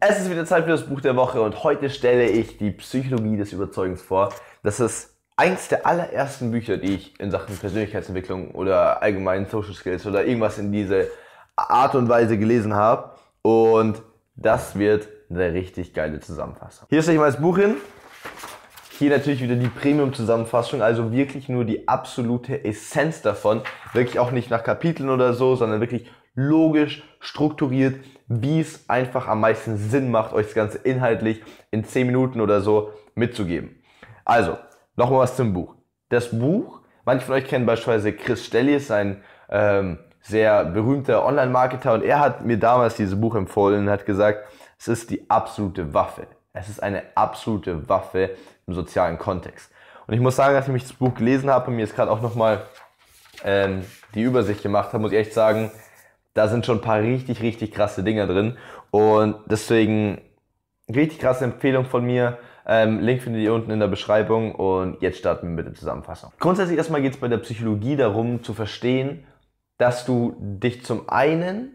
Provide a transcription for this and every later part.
Es ist wieder Zeit für das Buch der Woche und heute stelle ich die Psychologie des Überzeugens vor. Das ist eins der allerersten Bücher, die ich in Sachen Persönlichkeitsentwicklung oder allgemeinen Social Skills oder irgendwas in diese Art und Weise gelesen habe. Und das wird eine richtig geile Zusammenfassung. Hier ist euch mal das Buch hin. Hier natürlich wieder die Premium-Zusammenfassung, also wirklich nur die absolute Essenz davon. Wirklich auch nicht nach Kapiteln oder so, sondern wirklich logisch, strukturiert, wie es einfach am meisten Sinn macht, euch das Ganze inhaltlich in 10 Minuten oder so mitzugeben. Also, nochmal was zum Buch. Das Buch, manche von euch kennen beispielsweise Chris Stellies, ein ähm, sehr berühmter Online-Marketer, und er hat mir damals dieses Buch empfohlen und hat gesagt, es ist die absolute Waffe. Es ist eine absolute Waffe im sozialen Kontext. Und ich muss sagen, als ich mich das Buch gelesen habe und mir jetzt gerade auch nochmal ähm, die Übersicht gemacht habe, muss ich echt sagen, da sind schon ein paar richtig, richtig krasse Dinger drin. Und deswegen richtig krasse Empfehlung von mir. Ähm, Link findet ihr unten in der Beschreibung und jetzt starten wir mit der Zusammenfassung. Grundsätzlich erstmal geht es bei der Psychologie darum zu verstehen, dass du dich zum einen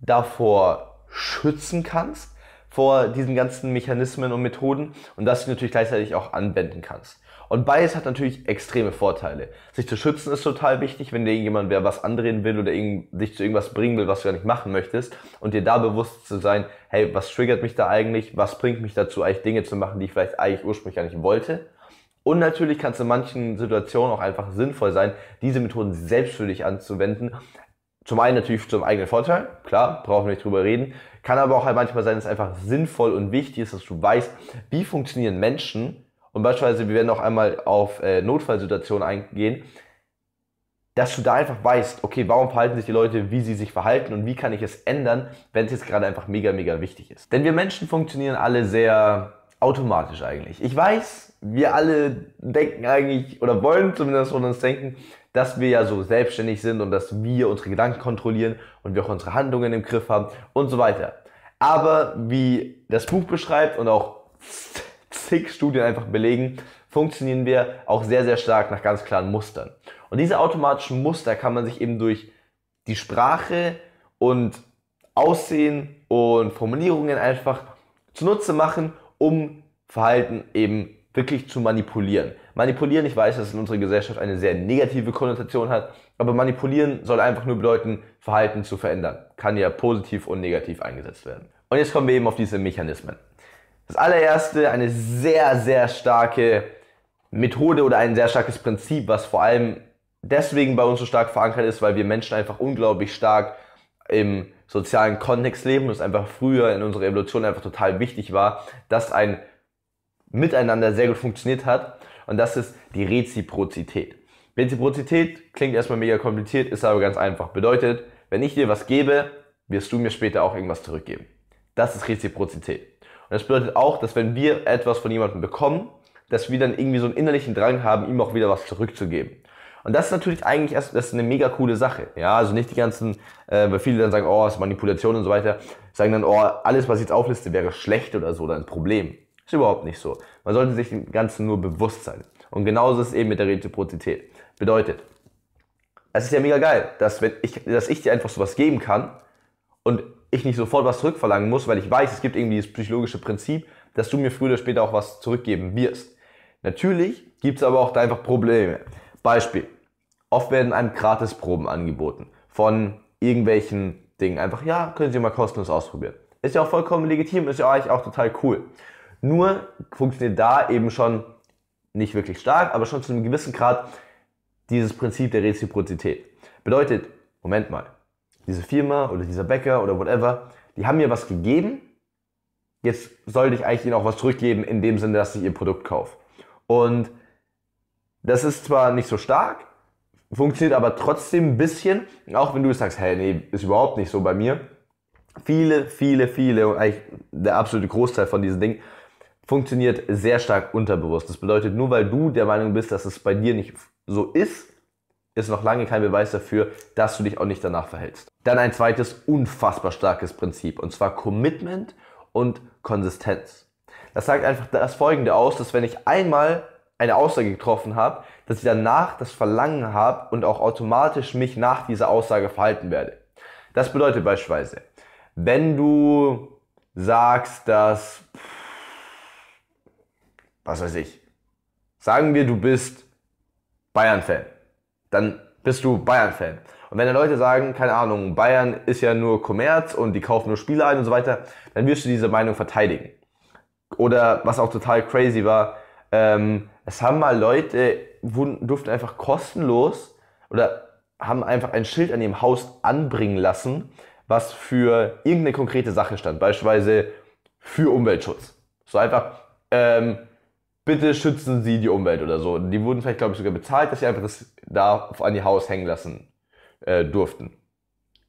davor schützen kannst, vor diesen ganzen Mechanismen und Methoden und dass du natürlich gleichzeitig auch anwenden kannst. Und beides hat natürlich extreme Vorteile. Sich zu schützen ist total wichtig, wenn dir jemand wer was andrehen will oder dich zu irgendwas bringen will, was du gar nicht machen möchtest. Und dir da bewusst zu sein, hey, was triggert mich da eigentlich? Was bringt mich dazu, eigentlich Dinge zu machen, die ich vielleicht eigentlich ursprünglich gar nicht wollte? Und natürlich kann es in manchen Situationen auch einfach sinnvoll sein, diese Methoden selbst für dich anzuwenden. Zum einen natürlich zum eigenen Vorteil, klar, brauchen wir nicht drüber reden. Kann aber auch halt manchmal sein, dass es einfach sinnvoll und wichtig ist, dass du weißt, wie funktionieren Menschen, und beispielsweise, wir werden auch einmal auf äh, Notfallsituationen eingehen, dass du da einfach weißt, okay, warum verhalten sich die Leute, wie sie sich verhalten und wie kann ich es ändern, wenn es jetzt gerade einfach mega, mega wichtig ist. Denn wir Menschen funktionieren alle sehr automatisch eigentlich. Ich weiß, wir alle denken eigentlich oder wollen zumindest von uns denken, dass wir ja so selbstständig sind und dass wir unsere Gedanken kontrollieren und wir auch unsere Handlungen im Griff haben und so weiter. Aber wie das Buch beschreibt und auch zig Studien einfach belegen, funktionieren wir auch sehr, sehr stark nach ganz klaren Mustern. Und diese automatischen Muster kann man sich eben durch die Sprache und Aussehen und Formulierungen einfach zunutze machen, um Verhalten eben wirklich zu manipulieren. Manipulieren, ich weiß, dass es in unserer Gesellschaft eine sehr negative Konnotation hat, aber manipulieren soll einfach nur bedeuten, Verhalten zu verändern. Kann ja positiv und negativ eingesetzt werden. Und jetzt kommen wir eben auf diese Mechanismen. Das allererste, eine sehr, sehr starke Methode oder ein sehr starkes Prinzip, was vor allem deswegen bei uns so stark verankert ist, weil wir Menschen einfach unglaublich stark im sozialen Kontext leben und es einfach früher in unserer Evolution einfach total wichtig war, dass ein Miteinander sehr gut funktioniert hat. Und das ist die Reziprozität. Reziprozität klingt erstmal mega kompliziert, ist aber ganz einfach. Bedeutet, wenn ich dir was gebe, wirst du mir später auch irgendwas zurückgeben. Das ist Reziprozität. Und das bedeutet auch, dass wenn wir etwas von jemandem bekommen, dass wir dann irgendwie so einen innerlichen Drang haben, ihm auch wieder was zurückzugeben. Und das ist natürlich eigentlich erst, das ist eine mega coole Sache. Ja, also nicht die ganzen, äh, weil viele dann sagen, oh, das ist Manipulation und so weiter, sagen dann, oh, alles, was ich jetzt aufliste, wäre schlecht oder so oder ein Problem. Ist überhaupt nicht so. Man sollte sich dem Ganzen nur bewusst sein. Und genauso ist es eben mit der Reziprozität. Bedeutet, es ist ja mega geil, dass, wenn ich, dass ich dir einfach sowas geben kann und ich nicht sofort was zurückverlangen muss, weil ich weiß, es gibt irgendwie das psychologische Prinzip, dass du mir früher oder später auch was zurückgeben wirst. Natürlich gibt es aber auch da einfach Probleme. Beispiel. Oft werden einem Gratisproben angeboten von irgendwelchen Dingen. Einfach, ja, können Sie mal kostenlos ausprobieren. Ist ja auch vollkommen legitim, ist ja eigentlich auch total cool. Nur funktioniert da eben schon nicht wirklich stark, aber schon zu einem gewissen Grad dieses Prinzip der Reziprozität. Bedeutet, Moment mal, diese Firma oder dieser Bäcker oder whatever, die haben mir was gegeben. Jetzt sollte ich eigentlich ihnen auch was zurückgeben, in dem Sinne, dass ich ihr Produkt kaufe. Und das ist zwar nicht so stark, funktioniert aber trotzdem ein bisschen, auch wenn du sagst, hey, nee, ist überhaupt nicht so bei mir. Viele, viele, viele und eigentlich der absolute Großteil von diesen Dingen funktioniert sehr stark unterbewusst. Das bedeutet, nur weil du der Meinung bist, dass es bei dir nicht so ist, ist noch lange kein Beweis dafür, dass du dich auch nicht danach verhältst. Dann ein zweites unfassbar starkes Prinzip, und zwar Commitment und Konsistenz. Das sagt einfach das Folgende aus, dass wenn ich einmal eine Aussage getroffen habe, dass ich danach das Verlangen habe und auch automatisch mich nach dieser Aussage verhalten werde. Das bedeutet beispielsweise, wenn du sagst, dass, was weiß ich, sagen wir, du bist Bayern-Fan dann bist du Bayern-Fan. Und wenn dann Leute sagen, keine Ahnung, Bayern ist ja nur Kommerz und die kaufen nur Spiele ein und so weiter, dann wirst du diese Meinung verteidigen. Oder was auch total crazy war, ähm, es haben mal Leute, durften einfach kostenlos oder haben einfach ein Schild an ihrem Haus anbringen lassen, was für irgendeine konkrete Sache stand, beispielsweise für Umweltschutz. So einfach, ähm, bitte schützen Sie die Umwelt oder so. die wurden vielleicht, glaube ich, sogar bezahlt, dass sie einfach das da an ihr Haus hängen lassen äh, durften.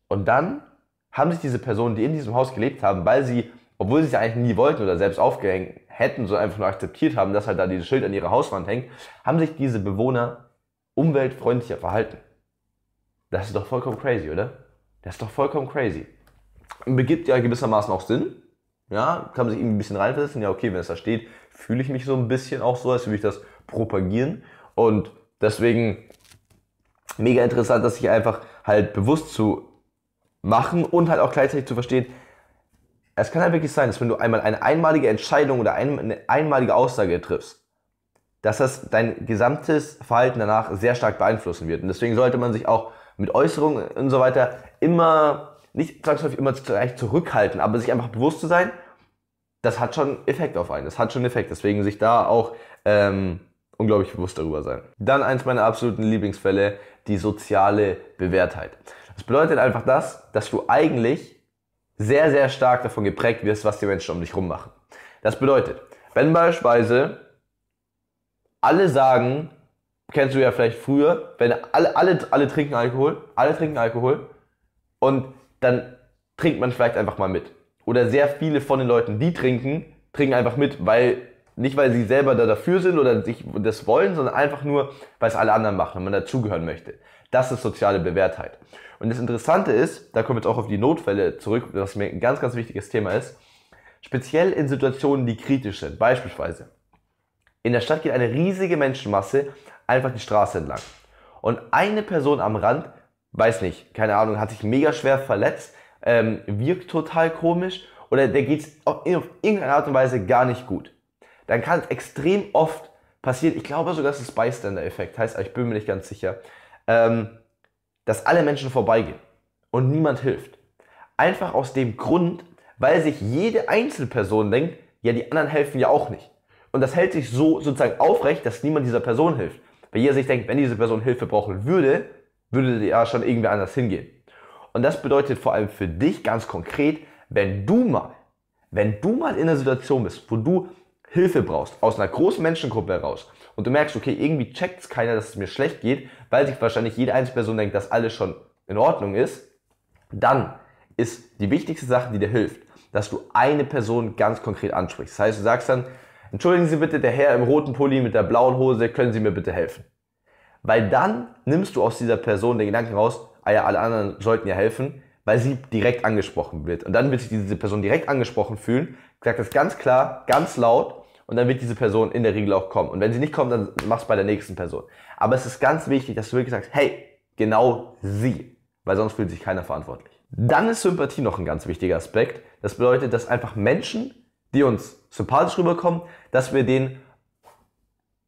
Und dann haben sich diese Personen, die in diesem Haus gelebt haben, weil sie, obwohl sie es eigentlich nie wollten oder selbst aufgehängt hätten, so einfach nur akzeptiert haben, dass halt da dieses Schild an ihrer Hauswand hängt, haben sich diese Bewohner umweltfreundlicher verhalten. Das ist doch vollkommen crazy, oder? Das ist doch vollkommen crazy. Begibt ja gewissermaßen auch Sinn. Ja, kann man sich irgendwie ein bisschen reinversetzen. Ja, okay, wenn es da steht, fühle ich mich so ein bisschen auch so, als würde ich das propagieren. Und deswegen mega interessant, dass sich einfach halt bewusst zu machen und halt auch gleichzeitig zu verstehen, es kann halt wirklich sein, dass wenn du einmal eine einmalige Entscheidung oder eine einmalige Aussage triffst, dass das dein gesamtes Verhalten danach sehr stark beeinflussen wird. Und deswegen sollte man sich auch mit Äußerungen und so weiter immer, nicht zwangsläufig immer gleich zurückhalten, aber sich einfach bewusst zu sein, das hat schon Effekt auf einen. Das hat schon Effekt. Deswegen sich da auch ähm, unglaublich bewusst darüber sein. Dann eins meiner absoluten Lieblingsfälle, die soziale Bewährtheit. Das bedeutet einfach das, dass du eigentlich sehr, sehr stark davon geprägt wirst, was die Menschen um dich rum machen. Das bedeutet, wenn beispielsweise alle sagen, kennst du ja vielleicht früher, wenn alle, alle, alle trinken Alkohol, alle trinken Alkohol und dann trinkt man vielleicht einfach mal mit oder sehr viele von den Leuten, die trinken, trinken einfach mit, weil nicht weil sie selber da dafür sind oder sich das wollen, sondern einfach nur, weil es alle anderen machen und man dazugehören möchte. Das ist soziale Bewährtheit. Und das Interessante ist, da kommen wir jetzt auch auf die Notfälle zurück, was mir ein ganz, ganz wichtiges Thema ist, speziell in Situationen, die kritisch sind. Beispielsweise, in der Stadt geht eine riesige Menschenmasse einfach die Straße entlang. Und eine Person am Rand, weiß nicht, keine Ahnung, hat sich mega schwer verletzt, ähm, wirkt total komisch oder der geht auf irgendeine Art und Weise gar nicht gut. Dann kann es extrem oft passieren, ich glaube sogar, dass es Bystander-Effekt, heißt, ich bin mir nicht ganz sicher, ähm, dass alle Menschen vorbeigehen und niemand hilft. Einfach aus dem Grund, weil sich jede Einzelperson denkt, ja, die anderen helfen ja auch nicht. Und das hält sich so sozusagen aufrecht, dass niemand dieser Person hilft. Weil jeder sich denkt, wenn diese Person Hilfe brauchen würde, würde ja schon irgendwer anders hingehen. Und das bedeutet vor allem für dich ganz konkret, wenn du mal, wenn du mal in einer Situation bist, wo du Hilfe brauchst, aus einer großen Menschengruppe heraus, und du merkst, okay, irgendwie checkt es keiner, dass es mir schlecht geht, weil sich wahrscheinlich jede einzelne Person denkt, dass alles schon in Ordnung ist, dann ist die wichtigste Sache, die dir hilft, dass du eine Person ganz konkret ansprichst. Das heißt, du sagst dann, entschuldigen Sie bitte, der Herr im roten Pulli mit der blauen Hose, können Sie mir bitte helfen? Weil dann nimmst du aus dieser Person den Gedanken raus, ah ja, alle anderen sollten ja helfen, weil sie direkt angesprochen wird. Und dann wird sich diese Person direkt angesprochen fühlen, sagt das ganz klar, ganz laut und dann wird diese Person in der Regel auch kommen. Und wenn sie nicht kommt, dann mach's bei der nächsten Person. Aber es ist ganz wichtig, dass du wirklich sagst, hey, genau sie, weil sonst fühlt sich keiner verantwortlich. Dann ist Sympathie noch ein ganz wichtiger Aspekt. Das bedeutet, dass einfach Menschen, die uns sympathisch rüberkommen, dass wir denen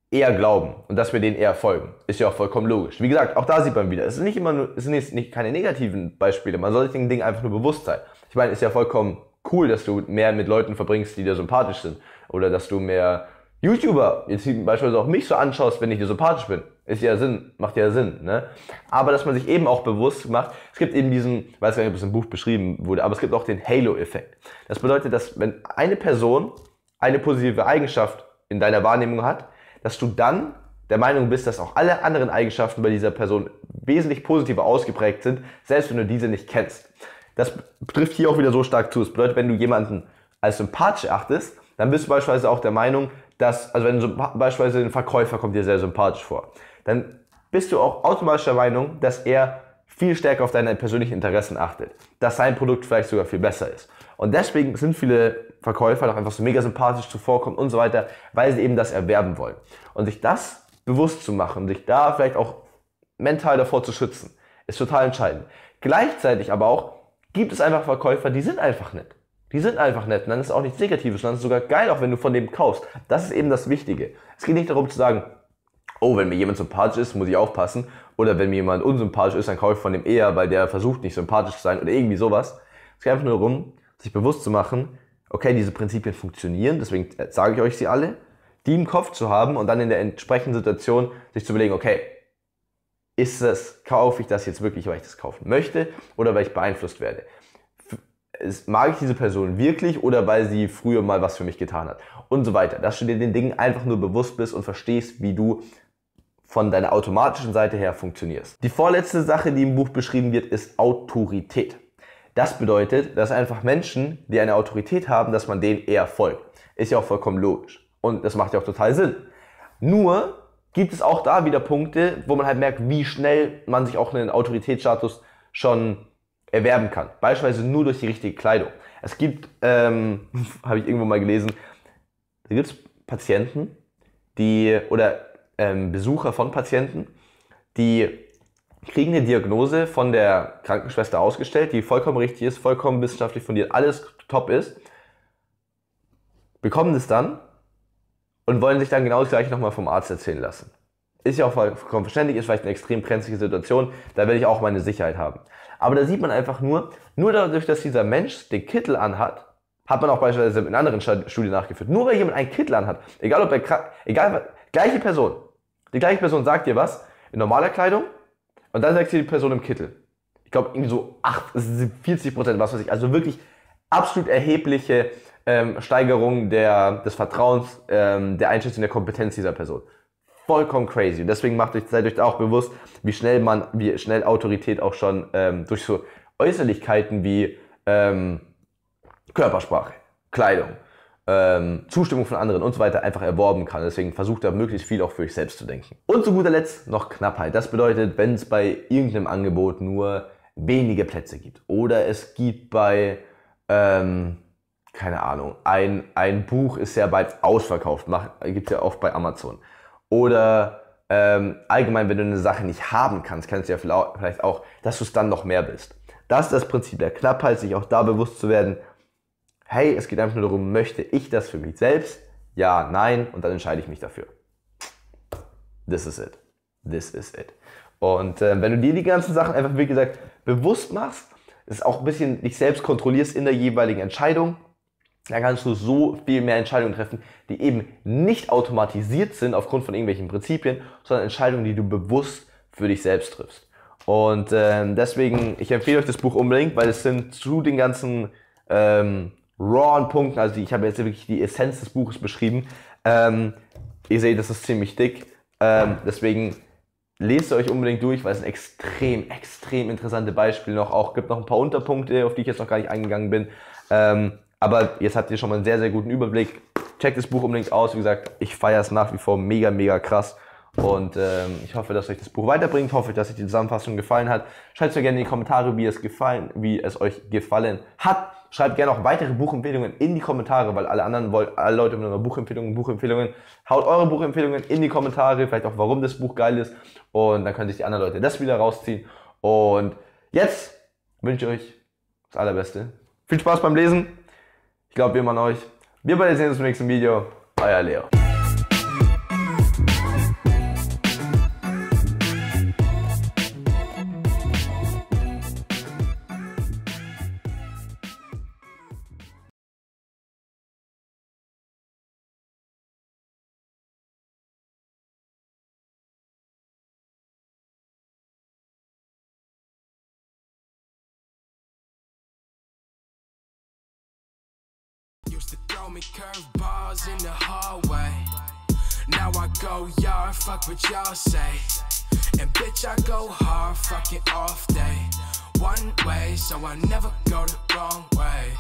eher glauben und dass wir denen eher folgen. Ist ja auch vollkommen logisch. Wie gesagt, auch da sieht man wieder, es sind nicht immer nur, es sind jetzt nicht keine negativen Beispiele, man soll sich den Dingen einfach nur bewusst sein. Ich meine, ist ja vollkommen cool, dass du mehr mit Leuten verbringst, die dir sympathisch sind oder dass du mehr YouTuber, jetzt beispielsweise auch mich so anschaust, wenn ich dir sympathisch bin. Ist ja Sinn, macht ja Sinn, ne? Aber dass man sich eben auch bewusst macht, es gibt eben diesen, ich weiß gar nicht, ob es im Buch beschrieben wurde, aber es gibt auch den Halo-Effekt. Das bedeutet, dass wenn eine Person eine positive Eigenschaft in deiner Wahrnehmung hat, dass du dann der Meinung bist, dass auch alle anderen Eigenschaften bei dieser Person wesentlich positiver ausgeprägt sind, selbst wenn du diese nicht kennst. Das trifft hier auch wieder so stark zu. Das bedeutet, wenn du jemanden als sympathisch achtest, dann bist du beispielsweise auch der Meinung, dass, also wenn du beispielsweise ein Verkäufer kommt dir sehr sympathisch vor, dann bist du auch automatisch der Meinung, dass er viel stärker auf deine persönlichen Interessen achtet, dass sein Produkt vielleicht sogar viel besser ist. Und deswegen sind viele Verkäufer doch einfach so mega sympathisch zuvorkommen und so weiter, weil sie eben das erwerben wollen. Und sich das bewusst zu machen, sich da vielleicht auch mental davor zu schützen, ist total entscheidend. Gleichzeitig aber auch gibt es einfach Verkäufer, die sind einfach nett. Die sind einfach nett. Und dann ist auch nichts Negatives, dann ist es sogar geil, auch wenn du von dem kaufst. Das ist eben das Wichtige. Es geht nicht darum zu sagen, oh, wenn mir jemand sympathisch ist, muss ich aufpassen oder wenn mir jemand unsympathisch ist, dann kaufe ich von dem eher, weil der versucht nicht sympathisch zu sein oder irgendwie sowas. Es geht einfach nur darum, sich bewusst zu machen, okay, diese Prinzipien funktionieren, deswegen äh, sage ich euch sie alle, die im Kopf zu haben und dann in der entsprechenden Situation sich zu überlegen, okay, ist das, kaufe ich das jetzt wirklich, weil ich das kaufen möchte oder weil ich beeinflusst werde? Mag ich diese Person wirklich oder weil sie früher mal was für mich getan hat? Und so weiter. Dass du dir den Dingen einfach nur bewusst bist und verstehst, wie du von deiner automatischen Seite her funktionierst. Die vorletzte Sache, die im Buch beschrieben wird, ist Autorität. Das bedeutet, dass einfach Menschen, die eine Autorität haben, dass man denen eher folgt. Ist ja auch vollkommen logisch. Und das macht ja auch total Sinn. Nur gibt es auch da wieder Punkte, wo man halt merkt, wie schnell man sich auch einen Autoritätsstatus schon erwerben kann. Beispielsweise nur durch die richtige Kleidung. Es gibt, ähm, habe ich irgendwo mal gelesen, da gibt es Patienten, die, oder ähm, Besucher von Patienten, die kriegen eine Diagnose von der Krankenschwester ausgestellt, die vollkommen richtig ist, vollkommen wissenschaftlich fundiert, alles top ist, bekommen das dann und wollen sich dann genau das gleiche nochmal vom Arzt erzählen lassen. Ist ja auch vollkommen verständlich, ist vielleicht eine extrem brenzlige Situation, da will ich auch meine Sicherheit haben. Aber da sieht man einfach nur, nur dadurch, dass dieser Mensch den Kittel anhat, hat man auch beispielsweise in anderen Studien nachgeführt. Nur weil jemand einen Kittel anhat, egal ob er krank, egal, gleiche Person, die gleiche Person sagt dir was in normaler Kleidung und dann sagt sie die Person im Kittel. Ich glaube, irgendwie so 8, 40 Prozent, was weiß ich. Also wirklich absolut erhebliche ähm, Steigerung der, des Vertrauens, ähm, der Einschätzung der Kompetenz dieser Person. Vollkommen crazy. Und deswegen macht euch, seid euch auch bewusst, wie schnell man, wie schnell Autorität auch schon ähm, durch so Äußerlichkeiten wie ähm, Körpersprache, Kleidung, ähm, Zustimmung von anderen und so weiter einfach erworben kann. Deswegen versucht da möglichst viel auch für euch selbst zu denken. Und zu guter Letzt noch Knappheit. Das bedeutet, wenn es bei irgendeinem Angebot nur wenige Plätze gibt oder es gibt bei, ähm, keine Ahnung, ein, ein Buch ist sehr bald ausverkauft, gibt es ja oft bei Amazon. Oder ähm, allgemein, wenn du eine Sache nicht haben kannst, kannst du ja vielleicht auch, dass du es dann noch mehr bist. Das ist das Prinzip der Knappheit, sich auch da bewusst zu werden, Hey, es geht einfach nur darum, möchte ich das für mich selbst? Ja, nein, und dann entscheide ich mich dafür. This is it. This is it. Und äh, wenn du dir die ganzen Sachen einfach, wie gesagt, bewusst machst, es auch ein bisschen dich selbst kontrollierst in der jeweiligen Entscheidung, dann kannst du so viel mehr Entscheidungen treffen, die eben nicht automatisiert sind aufgrund von irgendwelchen Prinzipien, sondern Entscheidungen, die du bewusst für dich selbst triffst. Und ähm, deswegen, ich empfehle euch das Buch unbedingt, weil es sind zu den ganzen ähm, raw an Punkten, also ich habe jetzt wirklich die Essenz des Buches beschrieben. Ähm, ihr seht, das ist ziemlich dick. Ähm, deswegen lest euch unbedingt durch, weil es ein extrem, extrem interessante Beispiel noch auch gibt. Noch ein paar Unterpunkte, auf die ich jetzt noch gar nicht eingegangen bin. Ähm, aber jetzt habt ihr schon mal einen sehr, sehr guten Überblick. Checkt das Buch unbedingt aus. Wie gesagt, ich feiere es nach wie vor mega, mega krass. Und ähm, ich hoffe, dass euch das Buch weiterbringt. Ich hoffe, dass euch die Zusammenfassung gefallen hat. Schreibt mir gerne in die Kommentare, wie es, gefallen, wie es euch gefallen hat. Schreibt gerne auch weitere Buchempfehlungen in die Kommentare, weil alle anderen wollen, alle Leute mit nur Buchempfehlungen, Buchempfehlungen. Haut eure Buchempfehlungen in die Kommentare, vielleicht auch warum das Buch geil ist. Und dann können sich die anderen Leute das wieder rausziehen. Und jetzt wünsche ich euch das Allerbeste. Viel Spaß beim Lesen. Ich glaube, wir machen euch. Wir beide sehen uns im nächsten Video. Euer Leo. throw me curveballs in the hallway. Now I go yard, fuck what y'all say. And bitch, I go hard, fucking off day. One way, so I never go the wrong way.